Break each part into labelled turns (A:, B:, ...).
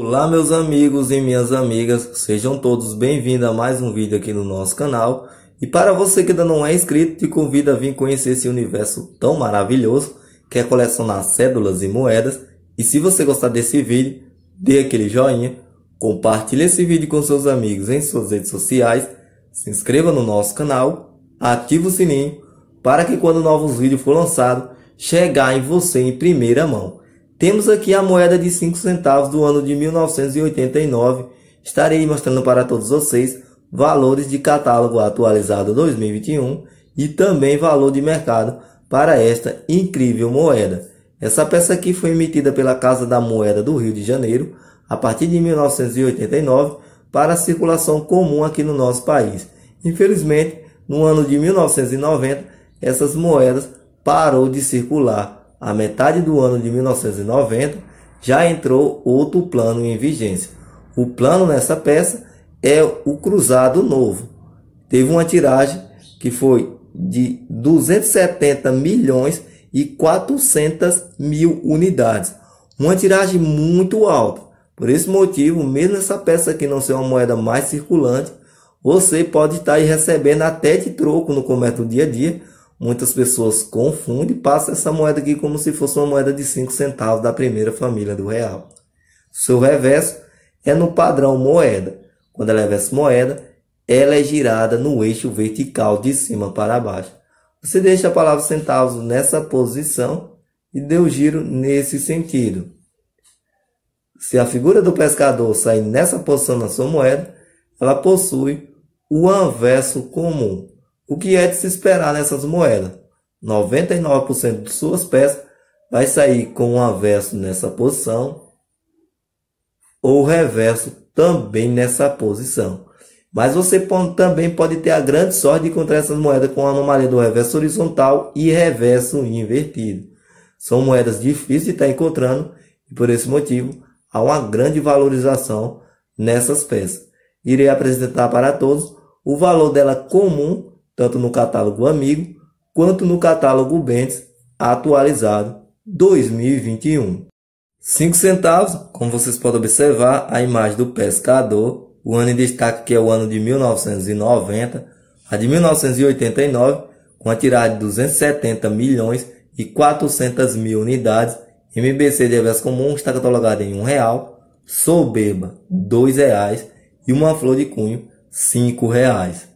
A: Olá meus amigos e minhas amigas, sejam todos bem-vindos a mais um vídeo aqui no nosso canal. E para você que ainda não é inscrito, te convido a vir conhecer esse universo tão maravilhoso que é colecionar cédulas e moedas. E se você gostar desse vídeo, dê aquele joinha, compartilhe esse vídeo com seus amigos em suas redes sociais, se inscreva no nosso canal, ative o sininho para que quando novos vídeos for lançado, chegar em você em primeira mão. Temos aqui a moeda de 5 centavos do ano de 1989. Estarei mostrando para todos vocês valores de catálogo atualizado 2021 e também valor de mercado para esta incrível moeda. Essa peça aqui foi emitida pela Casa da Moeda do Rio de Janeiro a partir de 1989 para circulação comum aqui no nosso país. Infelizmente, no ano de 1990, essas moedas parou de circular a metade do ano de 1990, já entrou outro plano em vigência. O plano nessa peça é o Cruzado Novo. Teve uma tiragem que foi de 270 milhões e 400 mil unidades. Uma tiragem muito alta. Por esse motivo, mesmo essa peça aqui não ser uma moeda mais circulante, você pode estar recebendo até de troco no comércio do dia a dia, Muitas pessoas confundem e passam essa moeda aqui como se fosse uma moeda de 5 centavos da primeira família do real. Seu reverso é no padrão moeda. Quando ela é reverso moeda, ela é girada no eixo vertical de cima para baixo. Você deixa a palavra centavos nessa posição e deu um giro nesse sentido. Se a figura do pescador sair nessa posição na sua moeda, ela possui o anverso comum. O que é de se esperar nessas moedas? 99% de suas peças vai sair com o avesso nessa posição ou o reverso também nessa posição. Mas você pode, também pode ter a grande sorte de encontrar essas moedas com a anomalia do reverso horizontal e reverso invertido. São moedas difíceis de estar encontrando e por esse motivo há uma grande valorização nessas peças. Irei apresentar para todos o valor dela comum tanto no catálogo Amigo quanto no catálogo Bentes atualizado 2021. 5 centavos, como vocês podem observar, a imagem do pescador, o ano em destaque que é o ano de 1990, a de 1989, com a tiragem de 270 milhões e 400 mil unidades, MBC de aves comum está catalogada em R$ 1,00, soberba R$ 2,00 e uma flor de cunho R$ 5,00.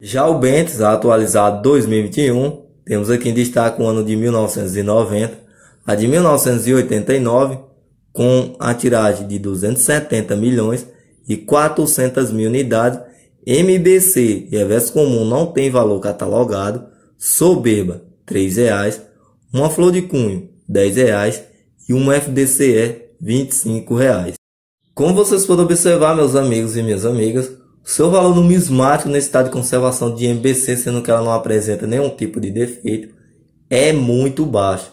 A: Já o Bentes, atualizado 2021, temos aqui em destaque o ano de 1990 a de 1989, com a tiragem de 270 milhões e 400 mil unidades, MBC e Reverso Comum não tem valor catalogado, Soberba R$ reais, uma Flor de Cunho R$ reais e uma FDCE R$ reais. Como vocês podem observar, meus amigos e minhas amigas, seu valor numismático nesse estado de conservação de MBC, sendo que ela não apresenta nenhum tipo de defeito, é muito baixo.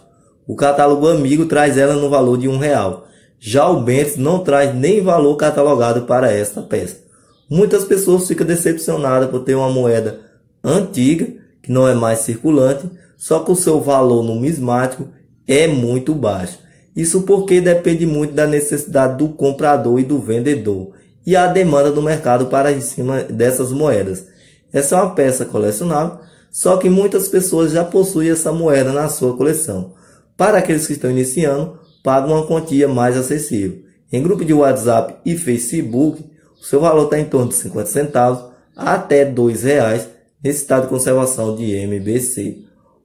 A: O catálogo amigo traz ela no valor de um real. Já o Bentes não traz nem valor catalogado para esta peça. Muitas pessoas ficam decepcionadas por ter uma moeda antiga, que não é mais circulante, só que o seu valor numismático é muito baixo. Isso porque depende muito da necessidade do comprador e do vendedor e a demanda do mercado para em cima dessas moedas. Essa é uma peça colecionável, só que muitas pessoas já possuem essa moeda na sua coleção. Para aqueles que estão iniciando, paga uma quantia mais acessível. Em grupo de WhatsApp e Facebook, o seu valor está em torno de 50 centavos até R$ reais nesse estado de conservação de MBC.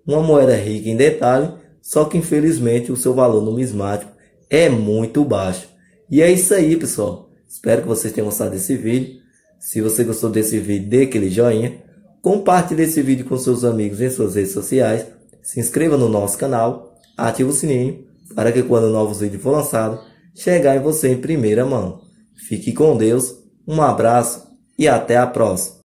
A: Uma moeda rica em detalhe, só que infelizmente o seu valor numismático é muito baixo. E é isso aí, pessoal. Espero que vocês tenham gostado desse vídeo. Se você gostou desse vídeo, dê aquele joinha. Compartilhe esse vídeo com seus amigos em suas redes sociais. Se inscreva no nosso canal. Ative o sininho para que quando novos vídeos for lançado, chegar em você em primeira mão. Fique com Deus, um abraço e até a próxima.